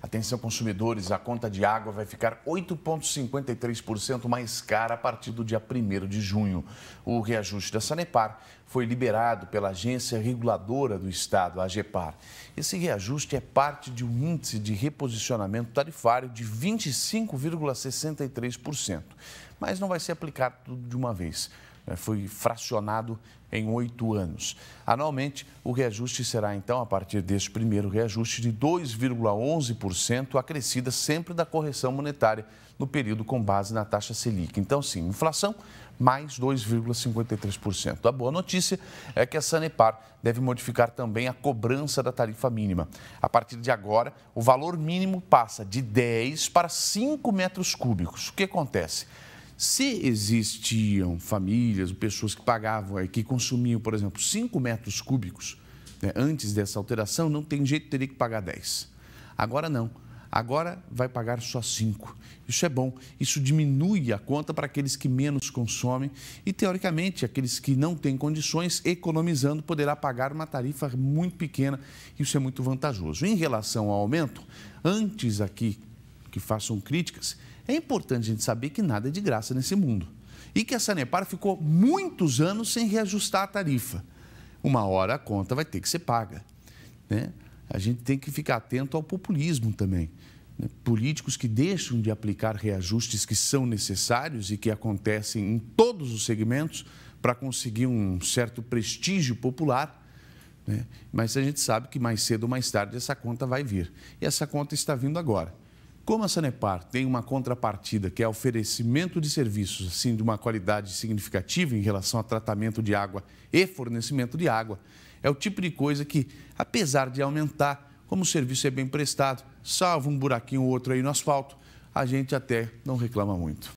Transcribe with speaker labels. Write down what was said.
Speaker 1: Atenção consumidores, a conta de água vai ficar 8,53% mais cara a partir do dia 1 de junho. O reajuste da Sanepar foi liberado pela agência reguladora do estado, a AGEPAR. Esse reajuste é parte de um índice de reposicionamento tarifário de 25,63%, mas não vai ser aplicado tudo de uma vez. É, foi fracionado em oito anos. Anualmente, o reajuste será, então, a partir deste primeiro reajuste, de 2,11%, acrescida sempre da correção monetária no período com base na taxa Selic. Então, sim, inflação mais 2,53%. A boa notícia é que a Sanepar deve modificar também a cobrança da tarifa mínima. A partir de agora, o valor mínimo passa de 10 para 5 metros cúbicos. O que acontece? Se existiam famílias, pessoas que pagavam, que consumiam, por exemplo, 5 metros cúbicos né, antes dessa alteração, não tem jeito, teria que pagar 10. Agora não. Agora vai pagar só 5. Isso é bom. Isso diminui a conta para aqueles que menos consomem e, teoricamente, aqueles que não têm condições, economizando, poderá pagar uma tarifa muito pequena. Isso é muito vantajoso. Em relação ao aumento, antes aqui que façam críticas, é importante a gente saber que nada é de graça nesse mundo. E que a Sanepar ficou muitos anos sem reajustar a tarifa. Uma hora a conta vai ter que ser paga. Né? A gente tem que ficar atento ao populismo também. Né? Políticos que deixam de aplicar reajustes que são necessários e que acontecem em todos os segmentos para conseguir um certo prestígio popular. Né? Mas a gente sabe que mais cedo ou mais tarde essa conta vai vir. E essa conta está vindo agora. Como a Sanepar tem uma contrapartida, que é oferecimento de serviços assim, de uma qualidade significativa em relação a tratamento de água e fornecimento de água, é o tipo de coisa que, apesar de aumentar, como o serviço é bem prestado, salvo um buraquinho ou outro aí no asfalto, a gente até não reclama muito.